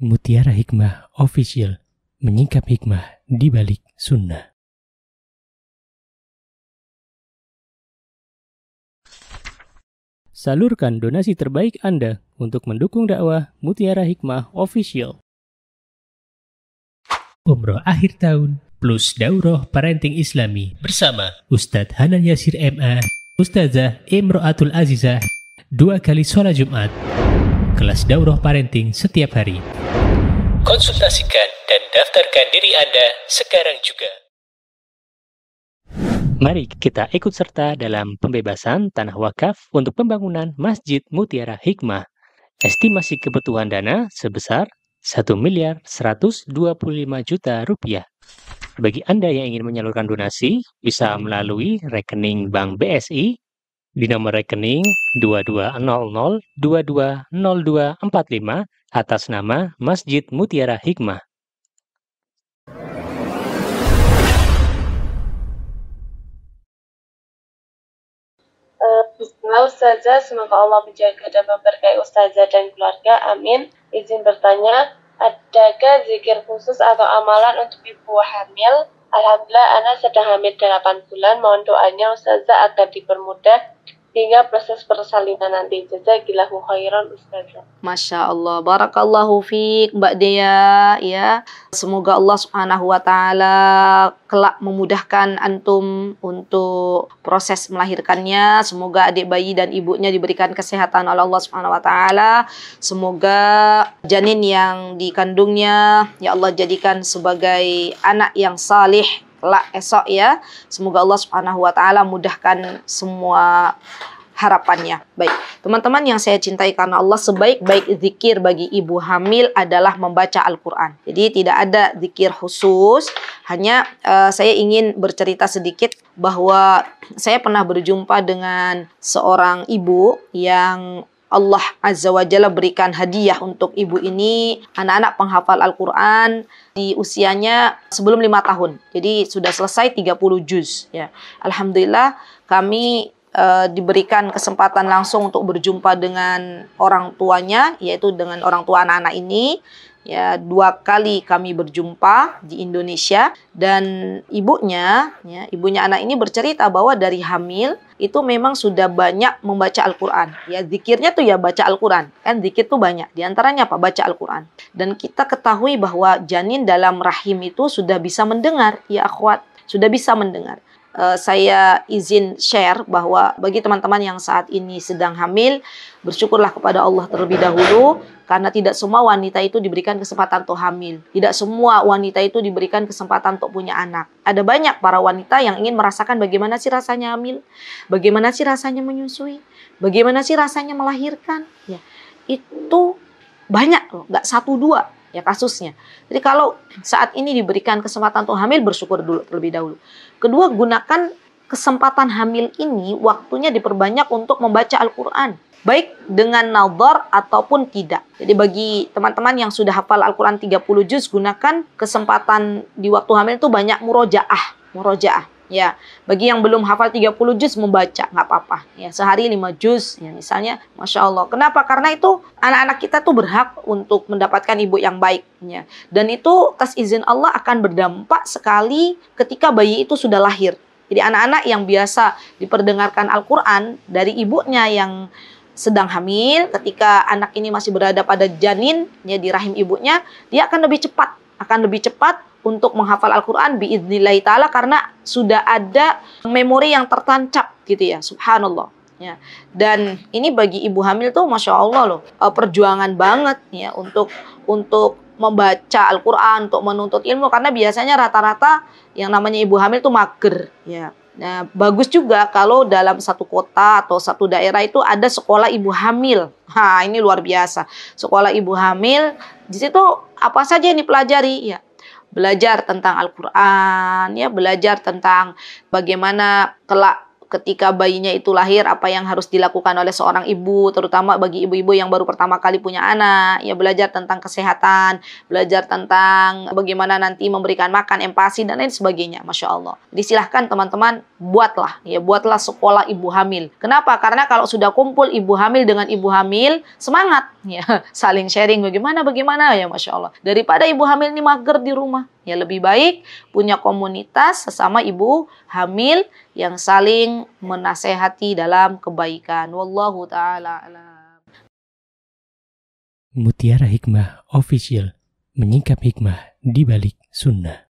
Mutiara Hikmah Official menyingkap hikmah di balik sunnah. Salurkan donasi terbaik Anda untuk mendukung dakwah Mutiara Hikmah Official. Umroh akhir tahun plus daurah parenting islami bersama Ustadz Hanan Yasir MA, Ustazah Imro'atul Azizah, dua kali sholat Jumat kelas daurah parenting setiap hari. Konsultasikan dan daftarkan diri Anda sekarang juga. Mari kita ikut serta dalam pembebasan tanah wakaf untuk pembangunan Masjid Mutiara Hikmah. Estimasi kebutuhan dana sebesar satu miliar 125 juta rupiah. Bagi Anda yang ingin menyalurkan donasi, bisa melalui rekening Bank BSI di nomor rekening 2200220245 atas nama Masjid Mutiara Hikmah. Eh, bismillah Ustazah, semoga Allah menjaga dan memberkahi Ustazah dan keluarga. Amin. Izin bertanya, adakah zikir khusus atau amalan untuk ibu hamil? Alhamdulillah, anak sedang hamil 8 bulan. Mohon doanya Ustazah agar dipermudah hingga proses persalinan nanti. gila khairan Ustazah. Masya Allah. Barakallahu fiq Mbak Dea. Ya. Semoga Allah subhanahu wa ta'ala kelak memudahkan antum untuk proses melahirkannya. Semoga adik bayi dan ibunya diberikan kesehatan oleh Allah subhanahu wa ta'ala. Semoga janin yang dikandungnya ya Allah jadikan sebagai anak yang salih kelak esok ya. Semoga Allah Subhanahu wa taala mudahkan semua harapannya. Baik, teman-teman yang saya cintai karena Allah sebaik-baik zikir bagi ibu hamil adalah membaca Al-Qur'an. Jadi tidak ada zikir khusus, hanya uh, saya ingin bercerita sedikit bahwa saya pernah berjumpa dengan seorang ibu yang Allah Azza wa Jalla berikan hadiah untuk ibu ini, anak-anak penghafal Al-Quran di usianya sebelum lima tahun. Jadi sudah selesai 30 juz. Ya. Alhamdulillah kami e, diberikan kesempatan langsung untuk berjumpa dengan orang tuanya, yaitu dengan orang tua anak-anak ini ya dua kali kami berjumpa di Indonesia dan ibunya ya ibunya anak ini bercerita bahwa dari hamil itu memang sudah banyak membaca Al-Qur'an ya zikirnya tuh ya baca Al-Qur'an kan zikir tuh banyak Di antaranya apa baca Al-Qur'an dan kita ketahui bahwa janin dalam rahim itu sudah bisa mendengar ya akhwat sudah bisa mendengar Eh, saya izin share bahwa bagi teman-teman yang saat ini sedang hamil, bersyukurlah kepada Allah terlebih dahulu karena tidak semua wanita itu diberikan kesempatan untuk hamil. Tidak semua wanita itu diberikan kesempatan untuk punya anak. Ada banyak para wanita yang ingin merasakan bagaimana sih rasanya hamil, bagaimana sih rasanya menyusui, bagaimana sih rasanya melahirkan. Ya, itu banyak loh, nggak satu dua ya kasusnya. Jadi kalau saat ini diberikan kesempatan untuk hamil bersyukur dulu terlebih dahulu. Kedua, gunakan kesempatan hamil ini waktunya diperbanyak untuk membaca Al-Qur'an baik dengan nazar ataupun tidak. Jadi bagi teman-teman yang sudah hafal Al-Qur'an 30 juz gunakan kesempatan di waktu hamil itu banyak murojaah, murojaah Ya, bagi yang belum hafal 30 juz membaca nggak apa-apa. Ya, sehari 5 juz ya misalnya, masya Allah. Kenapa? Karena itu anak-anak kita tuh berhak untuk mendapatkan ibu yang baik. Ya. Dan itu atas izin Allah akan berdampak sekali ketika bayi itu sudah lahir. Jadi anak-anak yang biasa diperdengarkan Al-Quran dari ibunya yang sedang hamil, ketika anak ini masih berada pada janinnya di rahim ibunya, dia akan lebih cepat, akan lebih cepat untuk menghafal Al-Quran biiznillahi ta'ala karena sudah ada memori yang tertancap gitu ya subhanallah ya dan ini bagi ibu hamil tuh masya Allah loh e, perjuangan banget ya untuk untuk membaca Al-Quran untuk menuntut ilmu karena biasanya rata-rata yang namanya ibu hamil tuh mager ya Nah, bagus juga kalau dalam satu kota atau satu daerah itu ada sekolah ibu hamil. Ha, ini luar biasa. Sekolah ibu hamil, di situ apa saja yang dipelajari ya? belajar tentang Al-Qur'an, ya belajar tentang bagaimana kelak ketika bayinya itu lahir apa yang harus dilakukan oleh seorang ibu terutama bagi ibu-ibu yang baru pertama kali punya anak ya belajar tentang kesehatan belajar tentang bagaimana nanti memberikan makan empati dan lain sebagainya masya Allah disilahkan teman-teman buatlah ya buatlah sekolah ibu hamil kenapa karena kalau sudah kumpul ibu hamil dengan ibu hamil semangat ya saling sharing bagaimana bagaimana ya masya Allah daripada ibu hamil ini mager di rumah Ya lebih baik punya komunitas sesama ibu hamil yang saling menasehati dalam kebaikan. Wallahu taala alam. Mutiara Hikmah Official menyingkap hikmah di balik sunnah.